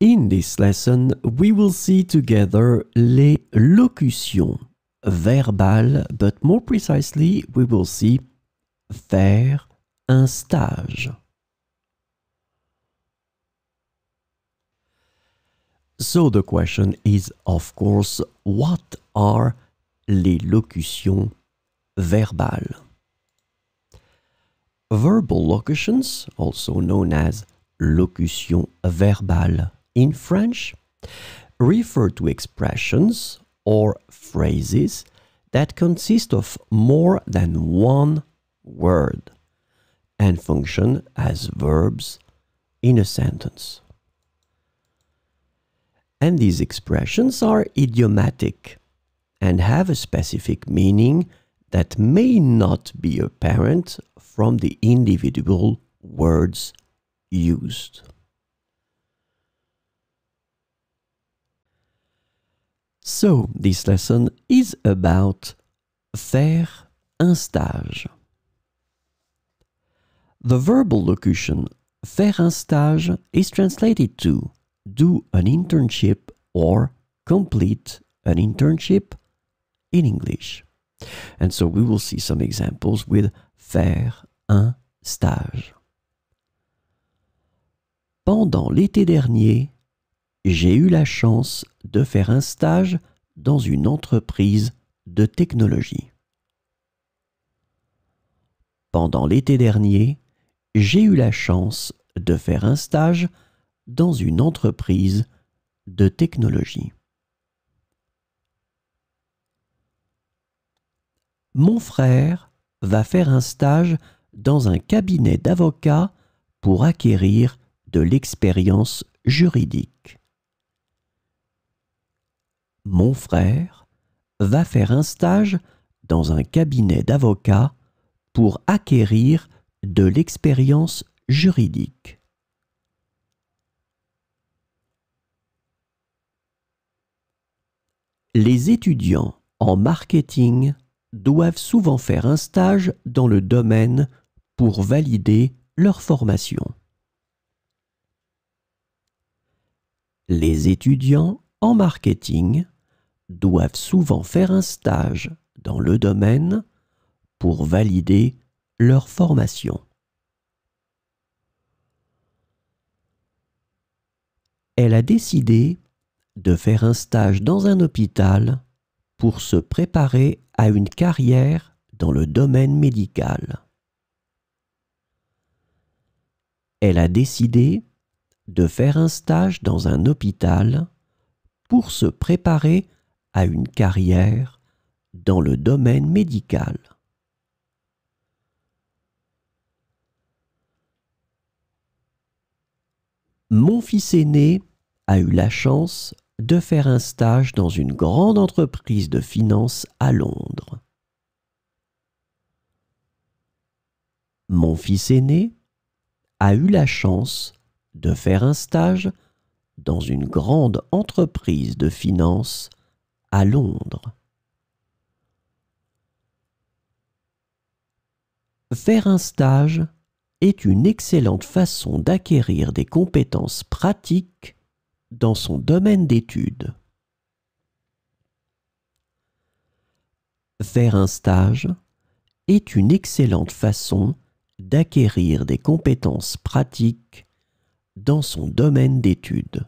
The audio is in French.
In this lesson, we will see together les locutions, verbales, but more precisely, we will see faire un stage. So the question is, of course, what are les locutions verbales? Verbal locutions, also known as locutions verbales, in French refer to expressions or phrases that consist of more than one word and function as verbs in a sentence. And these expressions are idiomatic and have a specific meaning that may not be apparent from the individual words used. So, this lesson is about faire un stage. The verbal locution faire un stage is translated to do an internship or complete an internship in English. And so we will see some examples with faire un stage. Pendant l'été dernier, j'ai eu la chance de faire un stage dans une entreprise de technologie. Pendant l'été dernier, j'ai eu la chance de faire un stage dans une entreprise de technologie. Mon frère va faire un stage dans un cabinet d'avocats pour acquérir de l'expérience juridique mon frère, va faire un stage dans un cabinet d'avocats pour acquérir de l'expérience juridique. Les étudiants en marketing doivent souvent faire un stage dans le domaine pour valider leur formation. Les étudiants en marketing doivent souvent faire un stage dans le domaine pour valider leur formation. Elle a décidé de faire un stage dans un hôpital pour se préparer à une carrière dans le domaine médical. Elle a décidé de faire un stage dans un hôpital pour se préparer à une carrière dans le domaine médical. Mon fils aîné a eu la chance de faire un stage dans une grande entreprise de finance à Londres. Mon fils aîné a eu la chance de faire un stage dans une grande entreprise de finance à Londres. Faire un stage est une excellente façon d'acquérir des compétences pratiques dans son domaine d'études. Faire un stage est une excellente façon d'acquérir des compétences pratiques dans son domaine d'études.